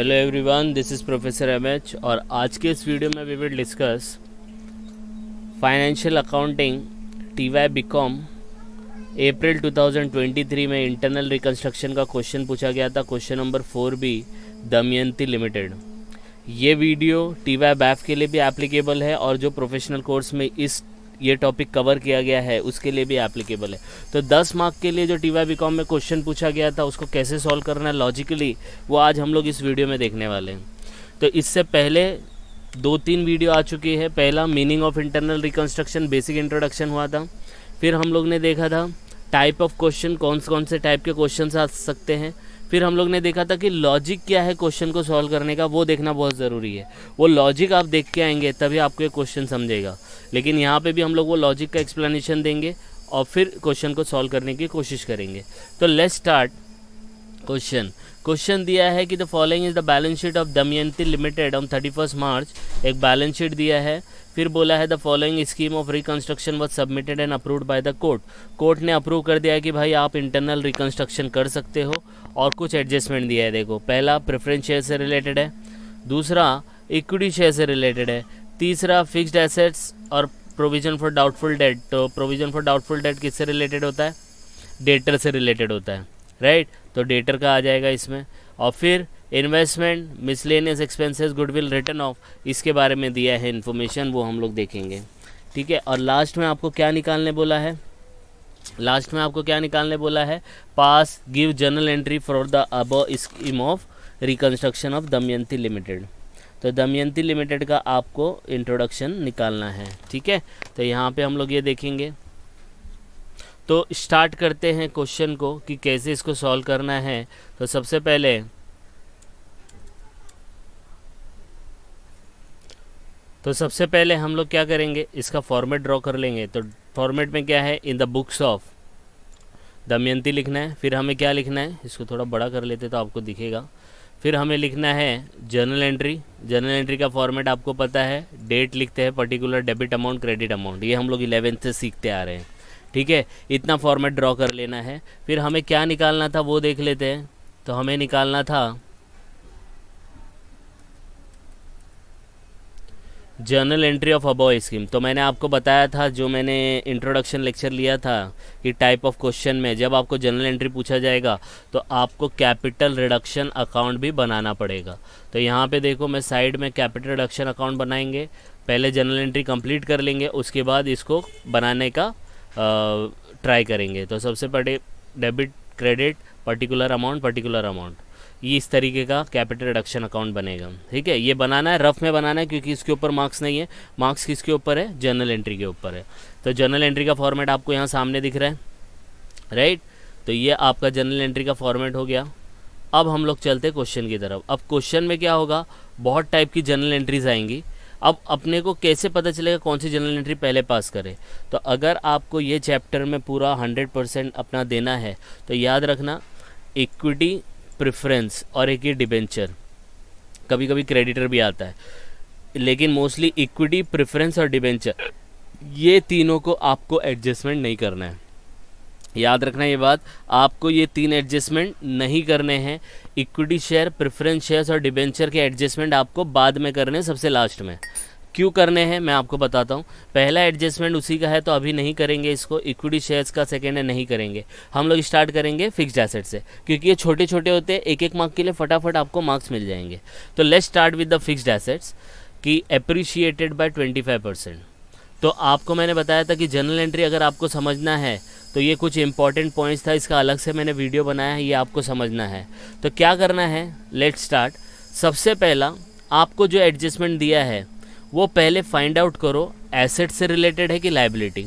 Hello everyone this is professor MH और आज के इस वीडियो में we will discuss financial accounting T Y B Com April 2023 में इंटरनल रिकन्स्ट्रक्शन का क्वेश्चन पूछा गया था question number four B Damayanti limited ये वीडियो टी वाई बैफ के लिए भी एप्लीकेबल है और जो प्रोफेशनल कोर्स में इस ये टॉपिक कवर किया गया है उसके लिए भी एप्लीकेबल है तो 10 मार्क के लिए जो टी वाई कॉम में क्वेश्चन पूछा गया था उसको कैसे सॉल्व करना है लॉजिकली वो आज हम लोग इस वीडियो में देखने वाले हैं तो इससे पहले दो तीन वीडियो आ चुकी है पहला meaning of internal reconstruction basic introduction हुआ था फिर हम लोग ने देखा था टाइप ऑफ क्वेश्चन कौन से कौन से टाइप के क्वेश्चन आ सकते हैं फिर हम लोग ने देखा था कि लॉजिक क्या है क्वेश्चन को सॉल्व करने का वो देखना बहुत ज़रूरी है वो लॉजिक आप देख के आएंगे तभी आपको ये क्वेश्चन समझेगा लेकिन यहाँ पे भी हम लोग वो लॉजिक का एक्सप्लेनेशन देंगे और फिर क्वेश्चन को सॉल्व करने की कोशिश करेंगे तो लेट स्टार्ट क्वेश्चन क्वेश्चन दिया है कि the following is the balance sheet of Damayanti limited on thirty first March एक बैलेंस शीट दिया है फिर बोला है the following scheme of reconstruction was submitted and approved by the court court ने अप्रूव कर दिया है कि भाई आप इंटरनल रिकन्स्ट्रक्शन कर सकते हो और कुछ एडजस्टमेंट दिया है देखो पहला प्रेफरेंस शेयर से रिलेटेड है दूसरा इक्विटी शेयर से रिलेटेड है तीसरा फिक्स्ड एसेट्स और प्रोविजन फॉर डाउटफुल डेट तो प्रोविजन फॉर डाउटफुल डेट किससे रिलेटेड होता है डेटर से रिलेटेड होता है राइट right? तो डेटर का आ जाएगा इसमें और फिर investment miscellaneous expenses goodwill return of इसके बारे में दिया है इन्फॉर्मेशन वो हम लोग देखेंगे ठीक है और लास्ट में आपको क्या निकालने बोला है लास्ट में आपको क्या निकालने बोला है pass give journal entry for the above scheme of reconstruction of Damayanti limited तो दमयंती लिमिटेड का आपको इंट्रोडक्शन निकालना है ठीक है तो यहाँ पे हम लोग ये देखेंगे तो स्टार्ट करते हैं क्वेश्चन को कि कैसे इसको सॉल्व करना है तो सबसे पहले तो सबसे पहले हम लोग क्या करेंगे इसका फॉर्मेट ड्रॉ कर लेंगे तो फॉर्मेट में क्या है in the books of Damayanti लिखना है फिर हमें क्या लिखना है इसको थोड़ा बड़ा कर लेते तो आपको दिखेगा फिर हमें लिखना है जर्नल एंट्री जर्नल एंट्री का फॉर्मेट आपको पता है डेट लिखते हैं particular debit amount credit amount ये हम लोग इलेवेंथ से सीखते आ रहे हैं ठीक है इतना फॉर्मेट ड्रॉ कर लेना है फिर हमें क्या निकालना था वो देख लेते हैं तो हमें निकालना था journal entry of above scheme तो मैंने आपको बताया था जो मैंने इंट्रोडक्शन लेक्चर लिया था कि टाइप ऑफ क्वेश्चन में जब आपको जर्नल एंट्री पूछा जाएगा तो आपको कैपिटल रिडक्शन अकाउंट भी बनाना पड़ेगा तो यहाँ पे देखो मैं साइड में कैपिटल रिडक्शन अकाउंट बनाएंगे पहले जर्नल एंट्री कम्प्लीट कर लेंगे उसके बाद इसको बनाने का ट्राई करेंगे तो सबसे पहले debit credit particular amount particular amount ये इस तरीके का कैपिटल रिडक्शन अकाउंट बनेगा ठीक है ये बनाना है रफ में बनाना है क्योंकि इसके ऊपर मार्क्स नहीं है मार्क्स किसके ऊपर है जर्नल एंट्री के ऊपर है तो जर्नल एंट्री का फॉर्मेट आपको यहाँ सामने दिख रहा है राइट तो ये आपका जर्नल एंट्री का फॉर्मेट हो गया अब हम लोग चलते क्वेश्चन की तरफ अब क्वेश्चन में क्या होगा बहुत टाइप की जर्नल एंट्रीज आएंगी अब अपने को कैसे पता चलेगा कौन सी जनरल एंट्री पहले पास करें तो अगर आपको ये चैप्टर में पूरा 100 परसेंट अपना देना है तो याद रखना इक्विटी प्रेफरेंस और एक ये डिबेंचर कभी कभी क्रेडिटर भी आता है लेकिन मोस्टली इक्विटी प्रेफरेंस और डिबेंचर ये तीनों को आपको एडजस्टमेंट नहीं करना है याद रखना ये बात आपको ये तीन एडजस्टमेंट नहीं करने हैं इक्विटी शेयर प्रेफरेंस शेयर्स और डिबेंचर के एडजस्टमेंट आपको बाद में करने हैं सबसे लास्ट में क्यों करने हैं मैं आपको बताता हूँ पहला एडजस्टमेंट उसी का है तो अभी नहीं करेंगे इसको इक्विटी शेयर्स का सेकेंड है नहीं करेंगे हम लोग स्टार्ट करेंगे फिक्स्ड एसेट से क्योंकि ये छोटे छोटे होते हैं एक एक मार्क के लिए फटाफट आपको मार्क्स मिल जाएंगे तो let's start with the fixed assets की appreciated by twenty five percent तो आपको मैंने बताया था कि जनरल एंट्री अगर आपको समझना है तो ये कुछ इंपॉर्टेंट पॉइंट्स था इसका अलग से मैंने वीडियो बनाया है ये आपको समझना है तो क्या करना है लेट स्टार्ट सबसे पहला आपको जो एडजस्टमेंट दिया है वो पहले फाइंड आउट करो एसेट से रिलेटेड है कि लाइबिलिटी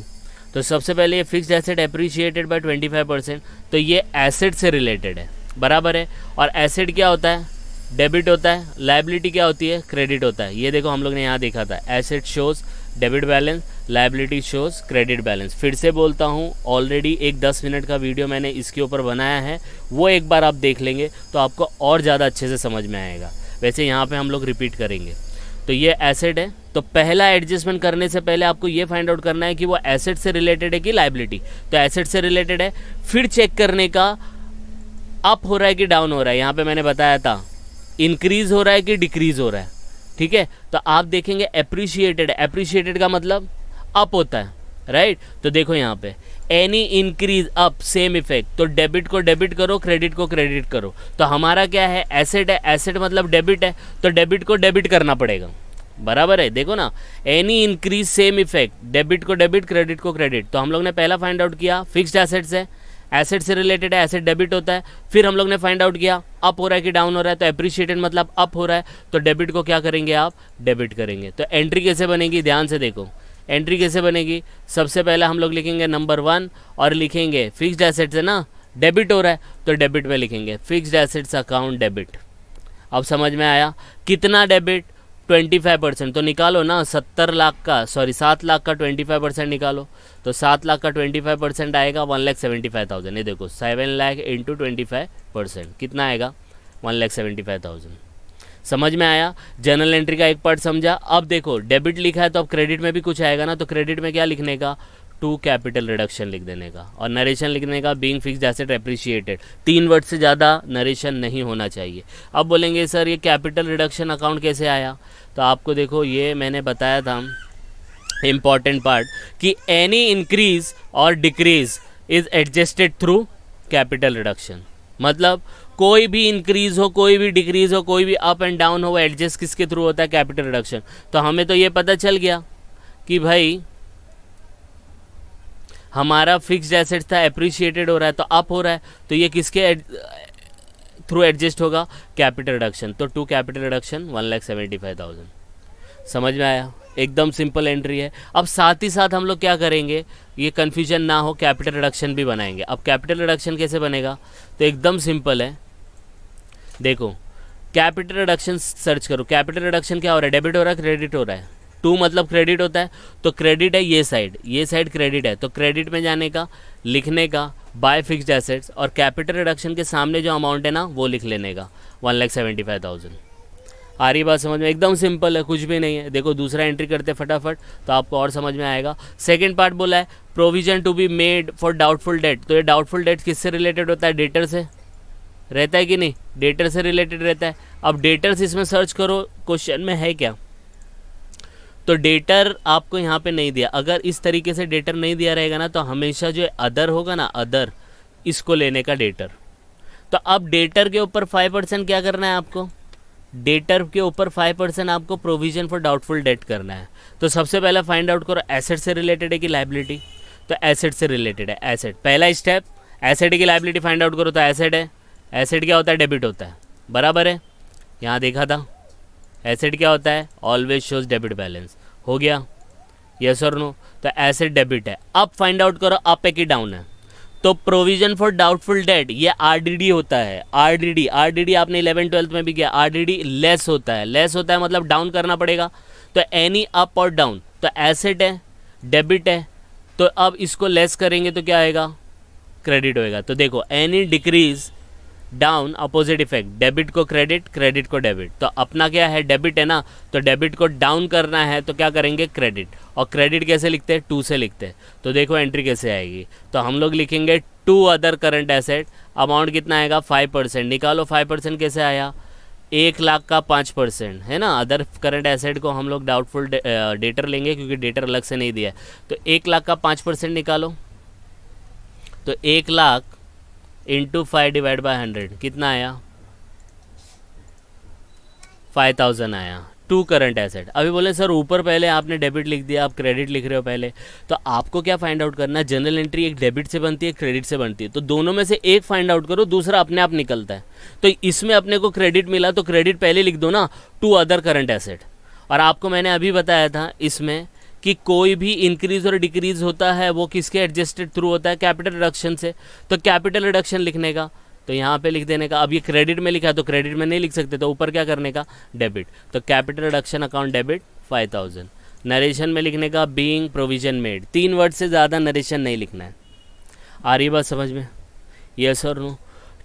तो सबसे पहले ये fix asset appreciated by 25 percent तो ये एसेट से रिलेटेड है बराबर है और एसेट क्या होता है डेबिट होता है लाइबिलिटी क्या होती है क्रेडिट होता है ये देखो हम लोग ने यहाँ देखा था asset shows debit balance liability shows credit balance फिर से बोलता हूँ ऑलरेडी एक दस मिनट का वीडियो मैंने इसके ऊपर बनाया है वो एक बार आप देख लेंगे तो आपको और ज़्यादा अच्छे से समझ में आएगा वैसे यहाँ पर हम लोग रिपीट करेंगे तो ये एसेट है तो पहला एडजस्टमेंट करने से पहले आपको ये फाइंड आउट करना है कि वो एसेट से रिलेटेड है कि लाइबिलिटी तो एसेट से रिलेटेड है फिर चेक करने का अप हो रहा है कि डाउन हो रहा है यहाँ पे मैंने बताया था इंक्रीज हो रहा है कि डिक्रीज हो रहा है ठीक है तो आप देखेंगे अप्रिशिएटेड अप्रिशिएटेड का मतलब अप होता है राइट right? तो देखो यहाँ पे any increase up same effect तो डेबिट को डेबिट करो क्रेडिट को क्रेडिट करो तो हमारा क्या है एसेट है एसेट मतलब डेबिट है तो डेबिट को डेबिट करना पड़ेगा बराबर है देखो ना any increase same effect debit को डेबिट क्रेडिट को क्रेडिट तो हम लोग ने पहला फाइंड आउट किया फिक्स्ड एसेट्स है एसेट से रिलेटेड है एसेट डेबिट होता है फिर हम लोग ने फाइंड आउट किया अप हो रहा है कि डाउन हो रहा है तो अप्रिशिएटेड मतलब अप हो रहा है तो डेबिट को क्या करेंगे आप डेबिट करेंगे तो एंट्री कैसे बनेगी ध्यान से देखो एंट्री कैसे बनेगी सबसे पहले हम लोग लिखेंगे नंबर वन और लिखेंगे फिक्स्ड एसेट्स है ना डेबिट हो रहा है तो डेबिट में लिखेंगे फिक्स्ड एसेट्स अकाउंट डेबिट अब समझ में आया कितना डेबिट ट्वेंटी फाइव परसेंट तो निकालो ना सत्तर लाख का सॉरी सात लाख का ट्वेंटी फाइव परसेंट निकालो तो सात लाख का ट्वेंटी फाइव परसेंट आएगा one lakh seventy five thousand ये देखो seven lakh into twenty five percent कितना आएगा one lakh seventy five thousand समझ में आया जर्नल एंट्री का एक पार्ट समझा अब देखो डेबिट लिखा है तो अब क्रेडिट में भी कुछ आएगा ना तो क्रेडिट में क्या लिखने का टू कैपिटल रिडक्शन लिख देने का और नरेशन लिखने का बीइंग फिक्स्ड एसेट एप्रिशिएटेड तीन वर्ड से ज़्यादा नरेशन नहीं होना चाहिए अब बोलेंगे सर ये कैपिटल रिडक्शन अकाउंट कैसे आया तो आपको देखो ये मैंने बताया था इम्पॉर्टेंट पार्ट कि एनी इंक्रीज और decrease is adjusted through capital reduction मतलब कोई भी इंक्रीज़ हो कोई भी डिक्रीज़ हो कोई भी अप एंड डाउन हो वो एडजस्ट किसके थ्रू होता है कैपिटल रिडक्शन तो हमें तो ये पता चल गया कि भाई हमारा फिक्स्ड एसेट्स था अप्रिशिएटेड हो रहा है तो अप हो रहा है तो ये किसके थ्रू एडजस्ट होगा कैपिटल रिडक्शन तो to capital reduction one lakh seventy five thousand समझ में आया एकदम सिंपल एंट्री है अब साथ ही साथ हम लोग क्या करेंगे ये कन्फ्यूजन ना हो कैपिटल रिडक्शन भी बनाएंगे अब कैपिटल रिडक्शन कैसे बनेगा तो एकदम सिंपल है देखो कैपिटल रिडक्शन सर्च करो कैपिटल रिडक्शन क्या हो रहा है डेबिट हो रहा है क्रेडिट हो रहा है टू मतलब क्रेडिट होता है तो क्रेडिट है ये साइड ये साइड क्रेडिट है तो क्रेडिट में जाने का लिखने का बाय फिक्स्ड एसेट्स और कैपिटल रिडक्शन के सामने जो अमाउंट है ना वो लिख लेने का one lakh seventy five thousand आ रही बात समझ में एकदम सिंपल है कुछ भी नहीं है देखो दूसरा एंट्री करते फटाफट तो आपको और समझ में आएगा सेकेंड पार्ट बोला है provision to be made for doubtful debt तो ये डाउटफुल डेट किससे रिलेटेड होता है डेटर से रहता है कि नहीं डेटर से रिलेटेड रहता है अब डेटर्स इसमें सर्च करो क्वेश्चन में है क्या तो डेटर आपको यहाँ पे नहीं दिया अगर इस तरीके से डेटर नहीं दिया रहेगा ना तो हमेशा जो अदर होगा ना अदर इसको लेने का डेटर तो अब डेटर के ऊपर फाइव परसेंट क्या करना है आपको डेटर के ऊपर फाइव परसेंट आपको प्रोविजन फॉर डाउटफुल डेट करना है तो सबसे पहले फाइंड आउट करो एसेट से रिलेटेड है कि लाइबिलिटी तो एसेट से रिलेटेड है एसेट पहला स्टेप एसेट की लाइबिलिटी फाइंड आउट करो तो एसेट है एसेट क्या होता है डेबिट होता है बराबर है यहाँ देखा था एसेट क्या होता है ऑलवेज शोज डेबिट बैलेंस हो गया यस और नो तो एसेट डेबिट है अब फाइंड आउट करो अप है कि डाउन है तो प्रोविजन फॉर डाउटफुल डेट ये आरडीडी होता है आरडीडी आरडीडी आपने इलेवन ट्वेल्थ में भी किया आरडीडी लेस होता है लेस होता है मतलब डाउन करना पड़ेगा तो एनी अप और डाउन तो एसेट है डेबिट है तो अब इसको लेस करेंगे तो क्या आएगा क्रेडिट होएगा तो देखो any decrease down opposite effect debit को क्रेडिट क्रेडिट को डेबिट तो अपना क्या है डेबिट है ना तो डेबिट को डाउन करना है तो क्या करेंगे क्रेडिट और क्रेडिट कैसे लिखते हैं टू से लिखते हैं तो देखो एंट्री कैसे आएगी तो हम लोग लिखेंगे to other current asset amount कितना आएगा फाइव परसेंट निकालो फाइव परसेंट कैसे आया एक लाख का पाँच परसेंट है ना अदर करंट एसेट को हम लोग डाउटफुल डेटर लेंगे क्योंकि डेटर अलग से नहीं दिया है तो एक लाख का पाँच परसेंट निकालो तो एक lakh into five divide by hundred कितना आया फाइव थाउजेंड आया टू करंट एसेट अभी बोले सर ऊपर पहले आपने डेबिट लिख दिया आप क्रेडिट लिख रहे हो पहले तो आपको क्या फाइंड आउट करना है जनरल एंट्री एक डेबिट से बनती है क्रेडिट से बनती है तो दोनों में से एक फाइंड आउट करो दूसरा अपने आप निकलता है तो इसमें अपने को क्रेडिट मिला तो क्रेडिट पहले लिख दो ना टू अदर करंट एसेट और आपको मैंने अभी बताया था इसमें कि कोई भी इंक्रीज और डिक्रीज होता है वो किसके एडजस्टेड थ्रू होता है कैपिटल रिडक्शन से तो कैपिटल रिडक्शन लिखने का तो यहाँ पे लिख देने का अब ये क्रेडिट में लिखा है तो क्रेडिट में नहीं लिख सकते तो ऊपर क्या करने का डेबिट तो capital reduction account debit five thousand narration में लिखने का बींग प्रोविजन मेड तीन वर्ड से ज़्यादा नरेशन नहीं लिखना है आ रही बात समझ में यस और नो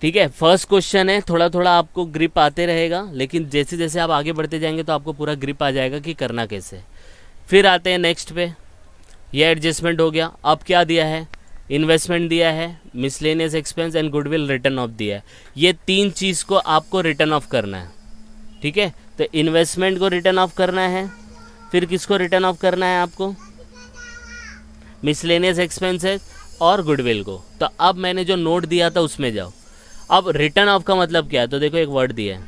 ठीक है फर्स्ट क्वेश्चन है थोड़ा थोड़ा आपको ग्रिप आते रहेगा लेकिन जैसे जैसे आप आगे बढ़ते जाएंगे तो आपको पूरा ग्रिप आ जाएगा कि करना कैसे फिर आते हैं नेक्स्ट पे ये एडजस्टमेंट हो गया अब क्या दिया है इन्वेस्टमेंट दिया है miscellaneous expense and goodwill return off दिया है ये तीन चीज़ को आपको रिटर्न ऑफ करना है ठीक है तो इन्वेस्टमेंट को रिटर्न ऑफ करना है फिर किसको रिटर्न ऑफ करना है आपको मिसलेनियस एक्सपेंसेस और गुडविल को तो अब मैंने जो नोट दिया था उसमें जाओ अब रिटर्न ऑफ का मतलब क्या है तो देखो एक वर्ड दिया है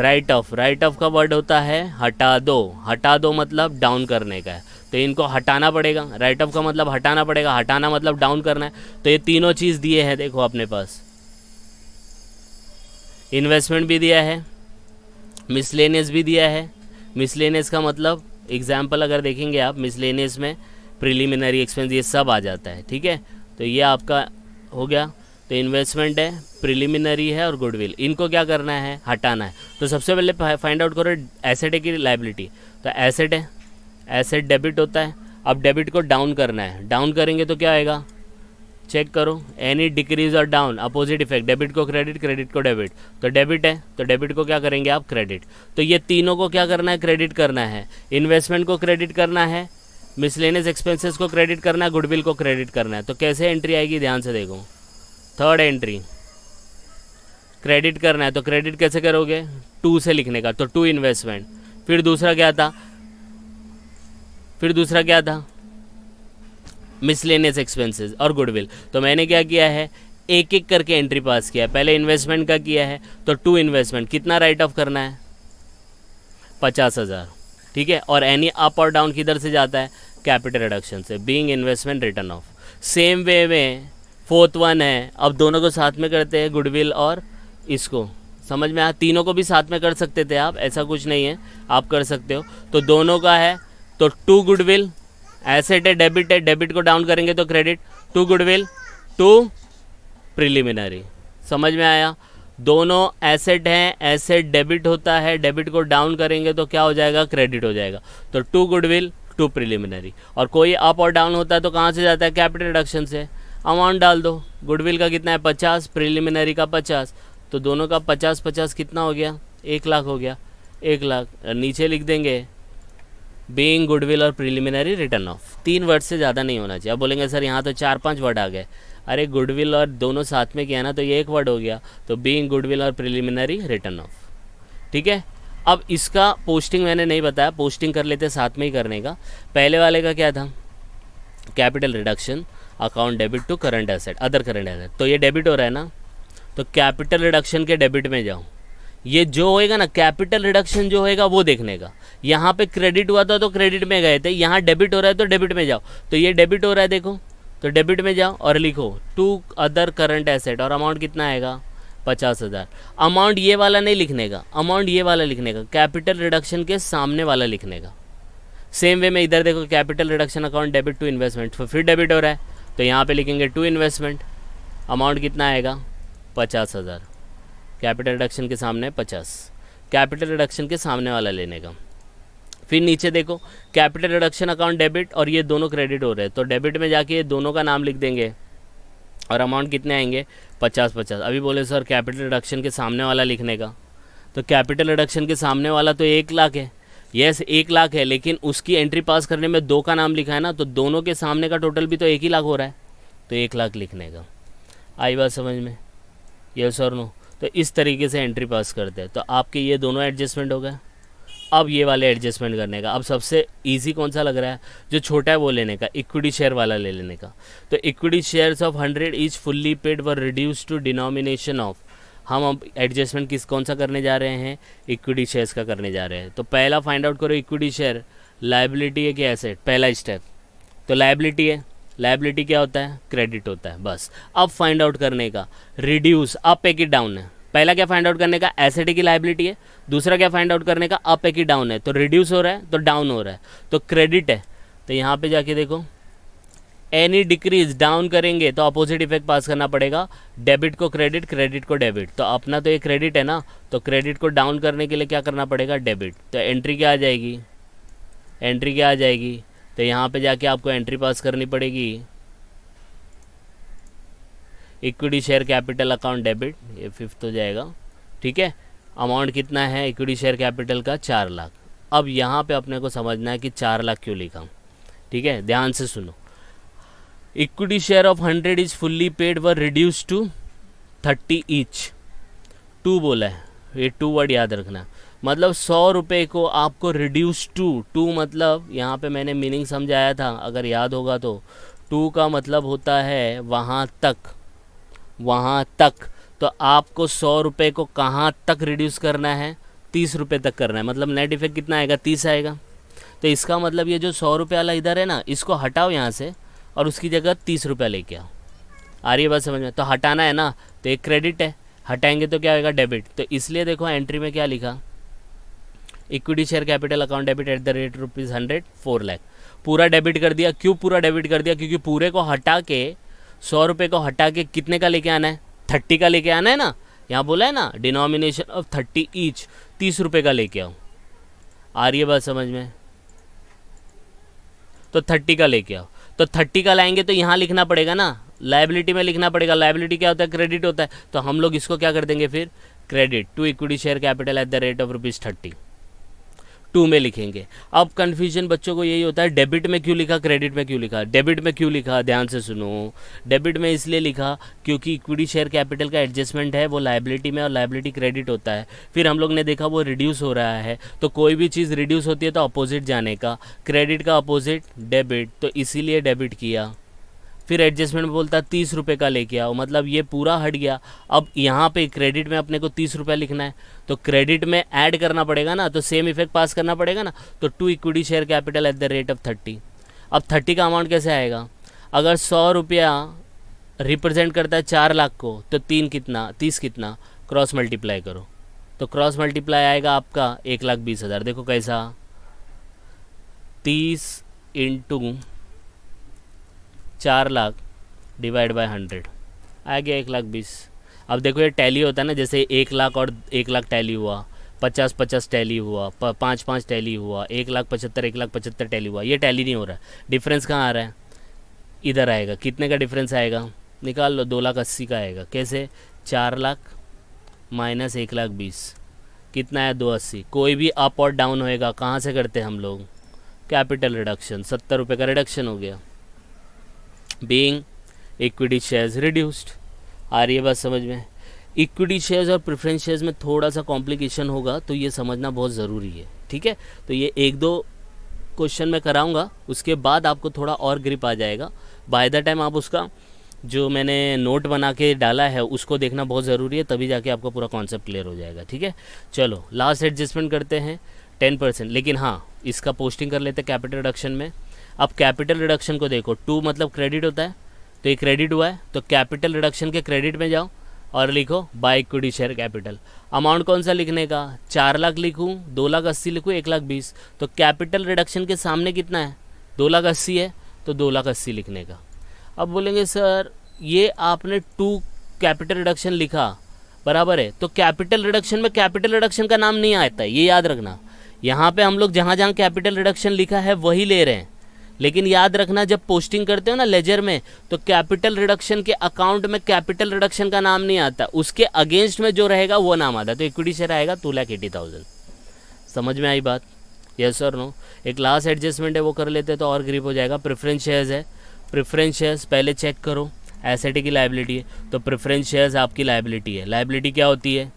राइट ऑफ राइट ऑफ का वर्ड होता है हटा दो हटा दो मतलब डाउन करने का है तो इनको हटाना पड़ेगा राइट ऑफ का मतलब हटाना पड़ेगा हटाना मतलब डाउन करना है तो ये तीनों चीज़ दिए हैं देखो अपने पास इन्वेस्टमेंट भी दिया है मिसलेनियस भी दिया है मिसलेनियस का मतलब एग्जाम्पल अगर देखेंगे आप मिसलेनियस में प्रिलिमिनरी एक्सपेंस ये सब आ जाता है ठीक है तो ये आपका हो गया तो इन्वेस्टमेंट है प्रिलिमिनरी है और गुडविल इनको क्या करना है हटाना है तो सबसे पहले फाइंड आउट करो एसेट की लाइबिलिटी तो एसेट है एसेट डेबिट होता है अब डेबिट को डाउन करना है डाउन करेंगे तो क्या आएगा चेक करो एनी डिक्रीज और डाउन अपोजिट इफेक्ट डेबिट को क्रेडिट क्रेडिट को डेबिट तो डेबिट है तो डेबिट को क्या करेंगे आप क्रेडिट तो ये तीनों को क्या करना है क्रेडिट करना है इन्वेस्टमेंट को क्रेडिट करना है मिसलेनियस एक्सपेंसेस को क्रेडिट करना है गुडविल को क्रेडिट करना है तो कैसे एंट्री आएगी ध्यान से देखो थर्ड एंट्री क्रेडिट करना है तो क्रेडिट कैसे करोगे टू से लिखने का तो टू इन्वेस्टमेंट फिर दूसरा क्या था फिर दूसरा क्या था मिसलेनियस एक्सपेंसेस और गुडविल तो मैंने क्या किया है एक एक करके एंट्री पास किया है पहले इन्वेस्टमेंट का किया है तो टू इन्वेस्टमेंट कितना राइट ऑफ करना है पचास हज़ार ठीक है और एनी अप और डाउन किधर से जाता है कैपिटल रिडक्शन से being investment written off same way में फोर्थ वन है अब दोनों को साथ में करते हैं गुडविल और इसको समझ में आया तीनों को भी साथ में कर सकते थे आप ऐसा कुछ नहीं है आप कर सकते हो तो दोनों का है तो टू गुडविल एसेट है डेबिट है डेबिट को डाउन करेंगे तो credit to goodwill to preliminary समझ में आया दोनों एसेट हैं एसेट डेबिट होता है डेबिट को डाउन करेंगे तो क्या हो जाएगा क्रेडिट हो जाएगा तो टू गुडविल टू प्रिलिमिनरी और कोई अप और डाउन होता है तो कहाँ से जाता है कैपिटल रिडक्शन से अमाउंट डाल दो गुडविल का कितना है पचास प्रिलिमिनरी का पचास तो दोनों का पचास पचास कितना हो गया एक लाख हो गया एक लाख नीचे लिख देंगे बीइंग गुडविल और प्रिलिमिनरी रिटर्न ऑफ तीन वर्ड से ज़्यादा नहीं होना चाहिए अब बोलेंगे सर यहाँ तो चार पांच वर्ड आ गए अरे गुडविल और दोनों साथ में किया ना तो ये एक वर्ड हो गया तो बीइंग गुडविल और प्रिलिमिनरी रिटर्न ऑफ ठीक है अब इसका पोस्टिंग मैंने नहीं बताया पोस्टिंग कर लेते साथ में ही करने का पहले वाले का क्या था capital reduction account debit to current asset other current asset तो ये डेबिट हो रहा है ना तो कैपिटल रिडक्शन के डेबिट में जाऊँ ये जो होएगा ना कैपिटल रिडक्शन जो होएगा वो देखने का यहाँ पे क्रेडिट हुआ था तो क्रेडिट में गए थे यहाँ डेबिट हो रहा है तो डेबिट में जाओ तो ये डेबिट हो रहा है देखो तो डेबिट में जाओ और लिखो टू अदर करंट एसेट और अमाउंट कितना आएगा पचास हज़ार अमाउंट ये वाला नहीं लिखने का अमाउंट ये वाला लिखने का कैपिटल रिडक्शन के सामने वाला लिखने का सेम वे में इधर देखो capital reduction account debit to investment फिर डेबिट हो रहा है तो यहाँ पे लिखेंगे टू इन्वेस्टमेंट अमाउंट कितना आएगा पचास हज़ार कैपिटल रिडक्शन के सामने पचास कैपिटल रिडक्शन के सामने वाला लेने का फिर नीचे देखो कैपिटल रिडक्शन अकाउंट डेबिट और ये दोनों क्रेडिट हो रहे हैं तो डेबिट में जाके ये दोनों का नाम लिख देंगे और अमाउंट कितने आएंगे पचास पचास अभी बोले सर कैपिटल रिडक्शन के सामने वाला लिखने का तो कैपिटल रिडक्शन के सामने वाला तो एक लाख है यस एक लाख है लेकिन उसकी एंट्री पास करने में दो का नाम लिखा है ना तो दोनों के सामने का टोटल भी तो एक ही लाख हो रहा है तो एक लाख लिखने का आई बात समझ में यस और नो तो इस तरीके से एंट्री पास करते हैं तो आपके ये दोनों एडजस्टमेंट हो गए अब ये वाले एडजस्टमेंट करने का अब सबसे इजी कौन सा लग रहा है जो छोटा है वो लेने का इक्विटी शेयर वाला ले लेने का तो equity shares of hundred is fully paid be reduce to denomination of हम अब एडजस्टमेंट किस कौन सा करने जा रहे हैं इक्विटी शेयर्स का करने जा रहे हैं तो पहला फाइंड आउट करो इक्विटी शेयर लाइबिलिटी है कि एसेट पहला स्टेप तो लाइबिलिटी है लाइबिलिटी क्या होता है क्रेडिट होता है बस अब फाइंड आउट करने का रिड्यूस अप है कि डाउन है पहला क्या फाइंड आउट करने का एसेट की लाइबिलिटी है दूसरा क्या फाइंड आउट करने का अप है कि डाउन है तो रिड्यूस हो रहा है तो डाउन हो रहा है तो क्रेडिट है तो यहाँ पे जाके देखो एनी डिक्रीज डाउन करेंगे तो अपोजिट इफेक्ट पास करना पड़ेगा डेबिट को क्रेडिट क्रेडिट को डेबिट तो अपना तो ये क्रेडिट है ना तो क्रेडिट को डाउन करने के लिए क्या करना पड़ेगा डेबिट तो एंट्री क्या आ जाएगी एंट्री क्या आ जाएगी तो यहाँ पे जाके आपको एंट्री पास करनी पड़ेगी equity share capital account debit ये फिफ्थ हो जाएगा ठीक है अमाउंट कितना है इक्विटी शेयर कैपिटल का चार लाख अब यहाँ पे अपने को समझना है कि चार लाख क्यों लिखा ठीक है ध्यान से सुनो equity share of hundred is fully paid be reduce to thirty each to बोला है ये टू वर्ड याद रखना मतलब सौ रुपये को आपको रिड्यूस टू टू मतलब यहाँ पे मैंने मीनिंग समझाया था अगर याद होगा तो टू का मतलब होता है वहाँ तक वहाँ तक तो आपको सौ रुपये को कहाँ तक रिड्यूस करना है तीस रुपये तक करना है मतलब नेट इफेक्ट कितना आएगा तीस आएगा तो इसका मतलब ये जो सौ रुपये वाला इधर है ना इसको हटाओ यहाँ से और उसकी जगह तीस रुपया लेके आओ आ रही है बात समझ में तो हटाना है ना तो एक क्रेडिट है हटाएंगे तो क्या होगा डेबिट तो इसलिए देखो एंट्री में क्या लिखा equity share capital account debit at the rate rupees hundred four lakh पूरा डेबिट कर दिया क्यों पूरा डेबिट कर दिया क्योंकि पूरे को हटा के सौ रुपये को हटा के कितने का लेके आना है थर्टी का लेके आना है ना यहाँ बोला है ना डिनोमिनेशन ऑफ थर्टी ईच तीस रुपये का लेके आओ आ रही है बात समझ में तो थर्टी का लेके आओ तो थर्टी का लाएंगे तो यहाँ लिखना पड़ेगा ना लाइबिलिटी में लिखना पड़ेगा लाइबिलिटी क्या होता है क्रेडिट होता है तो हम लोग इसको क्या कर देंगे फिर credit to equity share capital at the rate of rupees thirty to में लिखेंगे अब कन्फ्यूजन बच्चों को यही होता है डेबिट में क्यों लिखा क्रेडिट में क्यों लिखा डेबिट में क्यों लिखा ध्यान से सुनो डेबिट में इसलिए लिखा क्योंकि इक्विटी शेयर कैपिटल का एडजस्टमेंट है वो लाइबिलिटी में और लाइबिलिटी क्रेडिट होता है फिर हम लोग ने देखा वो रिड्यूस हो रहा है तो कोई भी चीज़ रिड्यूस होती है तो अपोजिट जाने का क्रेडिट का अपोजिट डेबिट तो इसीलिए डेबिट किया फिर एडजस्टमेंट में बोलता है तीस रुपये का लेके आओ मतलब ये पूरा हट गया अब यहाँ पे क्रेडिट में अपने को तीस रुपया लिखना है तो क्रेडिट में ऐड करना पड़ेगा ना तो सेम इफेक्ट पास करना पड़ेगा ना तो to equity share capital at the rate of thirty अब थर्टी का अमाउंट कैसे आएगा अगर सौ रुपया रिप्रजेंट करता है चार लाख को तो तीन कितना तीस कितना क्रॉस मल्टीप्लाई करो तो क्रॉस मल्टीप्लाई आएगा आपका एक लाख बीस हज़ार देखो कैसा तीस इंटू चार लाख डिवाइड बाय हंड्रेड आ गया एक लाख बीस अब देखो ये टैली होता है ना जैसे एक लाख और एक लाख टैली हुआ पचास पचास टैली हुआ पाँच पाँच टैली हुआ एक लाख पचहत्तर एक लाख पचहत्तर टैली हुआ ये टैली नहीं हो रहा है डिफरेंस कहाँ आ रहा है इधर आएगा कितने का डिफरेंस आएगा निकाल लो दो लाख अस्सी का आएगा कैसे चार लाख माइनस एक लाख बीस कितना है दो अस्सी कोई भी अप और डाउन होएगा कहाँ से करते हैं हम लोग कैपिटल रिडक्शन सत्तर रुपये का रिडक्शन हो गया being इक्विटी शेयर्स रिड्यूस्ड आ रही है बात समझ में इक्विटी शेयर्स और प्रेफरेंस शेयर्स में थोड़ा सा कॉम्प्लिकेशन होगा तो ये समझना बहुत ज़रूरी है ठीक है तो ये एक दो क्वेश्चन मैं कराऊंगा उसके बाद आपको थोड़ा और ग्रिप आ जाएगा बाय द टाइम आप उसका जो मैंने नोट बना के डाला है उसको देखना बहुत ज़रूरी है तभी जाके आपका पूरा कॉन्सेप्ट क्लियर हो जाएगा ठीक है चलो लास्ट एडजस्टमेंट करते हैं टेन परसेंट लेकिन हाँ इसका पोस्टिंग कर लेते हैं कैपिटल रिडक्शन में अब कैपिटल रिडक्शन को देखो टू मतलब क्रेडिट होता है तो ये क्रेडिट हुआ है तो कैपिटल रिडक्शन के क्रेडिट में जाओ और लिखो by equity share capital amount कौन सा लिखने का चार लाख लिखूँ दो लाख अस्सी लिखूँ एक लाख बीस तो कैपिटल रिडक्शन के सामने कितना है दो लाख अस्सी है तो दो लाख अस्सी लिखने का अब बोलेंगे सर ये आपने टू कैपिटल रिडक्शन लिखा बराबर है तो कैपिटल रिडक्शन में कैपिटल रिडक्शन का नाम नहीं आता ये याद रखना यहाँ पे हम लोग जहाँ जहाँ कैपिटल रिडक्शन लिखा है वही ले रहे हैं लेकिन याद रखना जब पोस्टिंग करते हो ना लेजर में तो कैपिटल रिडक्शन के अकाउंट में कैपिटल रिडक्शन का नाम नहीं आता उसके अगेंस्ट में जो रहेगा वो नाम आता तो इक्विटी शेयर आएगा टू लैख एटी थाउजेंड समझ में आई बात यस और नो एक लास्ट एडजस्टमेंट है वो कर लेते तो और गरीब हो जाएगा प्रिफरेंस शेयर्स है प्रिफरेंस शेयर्स पहले चेक करो एसेट की लाइबिलिटी है तो प्रिफरेंस शेयर्स आपकी लाइबिलिटी है लाइबिलिटी क्या होती है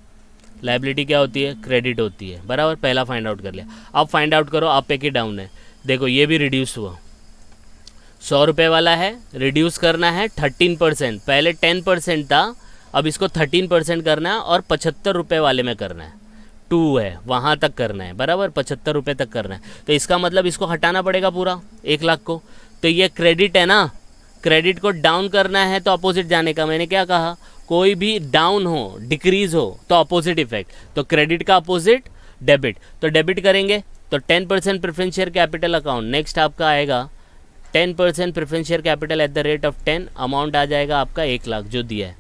लाइबिलिटी क्या होती है क्रेडिट होती है बराबर पहला फाइंड आउट कर लिया अब फाइंड आउट करो आप पे कि डाउन है देखो ये भी रिड्यूस हुआ सौ रुपये वाला है रिड्यूस करना है थर्टीन परसेंट पहले टेन परसेंट था अब इसको थर्टीन परसेंट करना है और पचहत्तर रुपये वाले में करना है टू है वहाँ तक करना है बराबर पचहत्तर रुपये तक करना है तो इसका मतलब इसको हटाना पड़ेगा पूरा एक लाख को तो ये क्रेडिट है ना क्रेडिट को डाउन करना है तो अपोजिट जाने का मैंने क्या कहा कोई भी डाउन हो डिक्रीज हो तो अपोजिट इफेक्ट तो क्रेडिट का अपोजिट डेबिट तो डेबिट करेंगे तो ten percent preference share capital account next आपका आएगा ten percent preferential capital at the rate of ten amount आ जाएगा आपका एक लाख जो दिया है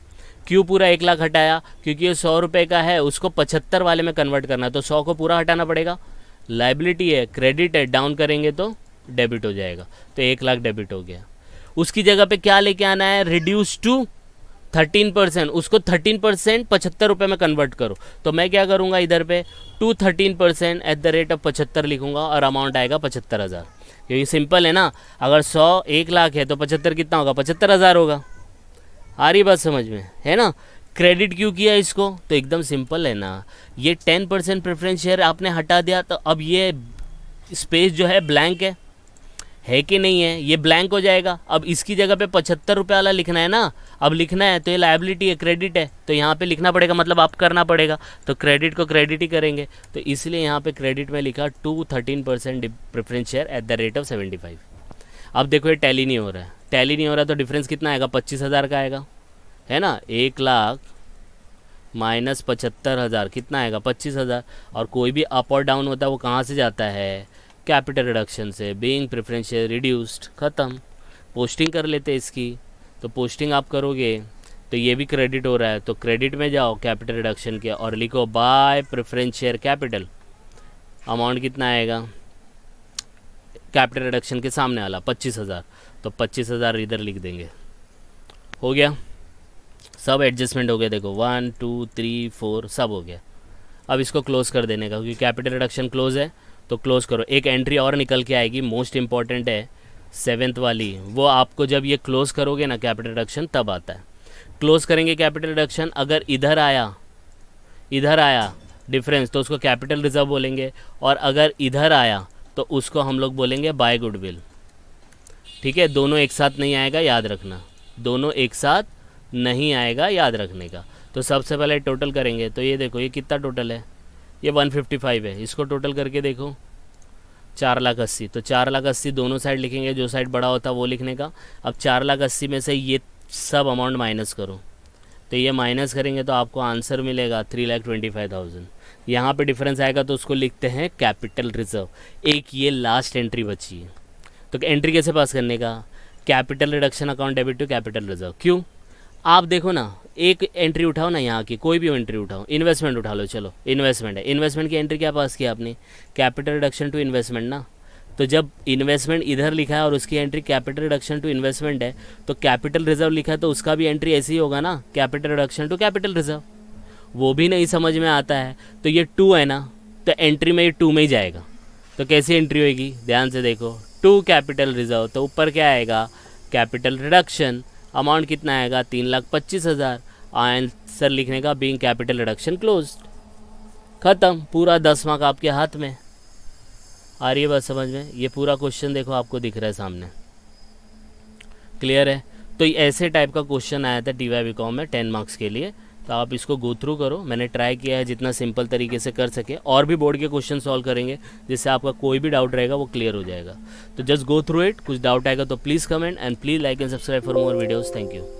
क्यों पूरा एक लाख हटाया क्योंकि ये सौ रुपये का है उसको पचहत्तर वाले में कन्वर्ट करना है तो सौ को पूरा हटाना पड़ेगा लाइबिलिटी है क्रेडिट है डाउन करेंगे तो डेबिट हो जाएगा तो एक लाख डेबिट हो गया उसकी जगह पे क्या लेके आना है रिड्यूस टू थर्टीन परसेंट उसको थर्टीन परसेंट पचहत्तर रुपये में कन्वर्ट करो तो मैं क्या करूँगा इधर पे to thirteen percent at the rate of पचहत्तर लिखूँगा और अमाउंट आएगा पचहत्तर हज़ार क्योंकि सिंपल है ना अगर सौ एक लाख है तो पचहत्तर कितना होगा पचहत्तर हज़ार होगा आ रही बात समझ में है ना क्रेडिट क्यों किया इसको तो एकदम सिंपल है ना ये टेन परसेंट प्रेफरेंस शेयर आपने हटा दिया तो अब ये स्पेस जो है ब्लैंक है है कि नहीं है ये ब्लैंक हो जाएगा अब इसकी जगह पे पचहत्तर रुपये वाला लिखना है ना अब लिखना है तो ये लाइबिलिटी है क्रेडिट है तो यहाँ पे लिखना पड़ेगा मतलब आप करना पड़ेगा तो क्रेडिट को क्रेडिट ही करेंगे तो इसलिए यहाँ पे क्रेडिट में लिखा to thirteen percent preference share at the rate of seventy five अब देखो ये टैली नहीं हो रहा है टैली नहीं हो रहा तो डिफरेंस कितना आएगा पच्चीस हज़ार का आएगा है ना एक लाख माइनस पचहत्तर हज़ार कितना आएगा पच्चीस हज़ार और कोई भी अप और डाउन होता है वो कहाँ से जाता है कैपिटल रिडक्शन से बीइंग प्रेफरेंशियल रिड्यूस्ड ख़त्म पोस्टिंग कर लेते इसकी तो पोस्टिंग आप करोगे तो ये भी क्रेडिट हो रहा है तो क्रेडिट में जाओ कैपिटल रिडक्शन के और लिखो by preference share capital amount कितना आएगा कैपिटल रिडक्शन के सामने वाला पच्चीस हज़ार तो पच्चीस हज़ार इधर लिख देंगे हो गया सब एडजस्टमेंट हो गया देखो वन टू थ्री फोर सब हो गया अब इसको क्लोज़ कर देने का क्योंकि कैपिटल रिडक्शन क्लोज़ है तो क्लोज़ करो एक एंट्री और निकल के आएगी मोस्ट इंपॉर्टेंट है सेवेंथ वाली वो आपको जब ये क्लोज़ करोगे ना कैपिटल रिडक्शन तब आता है क्लोज़ करेंगे कैपिटल रिडक्शन अगर इधर आया इधर आया डिफरेंस तो उसको कैपिटल रिजर्व बोलेंगे और अगर इधर आया तो उसको हम लोग बोलेंगे बाय गुडविल ठीक है दोनों एक साथ नहीं आएगा याद रखना दोनों एक साथ नहीं आएगा याद रखने का तो सबसे पहले टोटल करेंगे तो ये देखो ये कितना टोटल है ये 155 है इसको टोटल करके देखो चार लाख अस्सी तो चार लाख अस्सी दोनों साइड लिखेंगे जो साइड बड़ा होता है वो लिखने का अब चार लाख अस्सी में से ये सब अमाउंट माइनस करो तो ये माइनस करेंगे तो आपको आंसर मिलेगा three lakh twenty five thousand यहाँ पर डिफरेंस आएगा तो उसको लिखते हैं कैपिटल रिजर्व एक ये लास्ट एंट्री बची है तो एंट्री कैसे पास करने का capital reduction account debit to capital reserve क्यों आप देखो ना एक एंट्री उठाओ ना यहाँ की कोई भी एंट्री उठाओ इन्वेस्टमेंट उठा लो चलो इन्वेस्टमेंट है इन्वेस्टमेंट की एंट्री क्या पास किया आपने कैपिटल रिडक्शन टू इन्वेस्टमेंट ना तो जब इन्वेस्टमेंट इधर लिखा है और उसकी entry capital reduction to investment है तो कैपिटल रिजर्व लिखा है तो उसका भी एंट्री ऐसी होगा ना capital reduction to capital reserve वो भी नहीं समझ में आता है तो ये टू है ना तो एंट्री में ये टू में ही जाएगा तो कैसी एंट्री होगी ध्यान से देखो टू कैपिटल रिजर्व तो ऊपर क्या आएगा कैपिटल रिडक्शन अमाउंट कितना आएगा तीन लाख पच्चीस हज़ार आंसर लिखने का बींग कैपिटल रिडक्शन क्लोज ख़त्म पूरा दस मार्क आपके हाथ में आ रही है बात समझ में ये पूरा क्वेश्चन देखो आपको दिख रहा है सामने क्लियर है तो ऐसे टाइप का क्वेश्चन आया था डी वाई में टेन मार्क्स के लिए तो आप इसको गो थ्रू करो मैंने ट्राई किया है जितना सिंपल तरीके से कर सके और भी बोर्ड के क्वेश्चन सॉल्व करेंगे जिससे आपका कोई भी डाउट रहेगा वो क्लियर हो जाएगा तो जस्ट गो थ्रू इट कुछ डाउट आएगा तो please comment and please like and subscribe for more videos thank you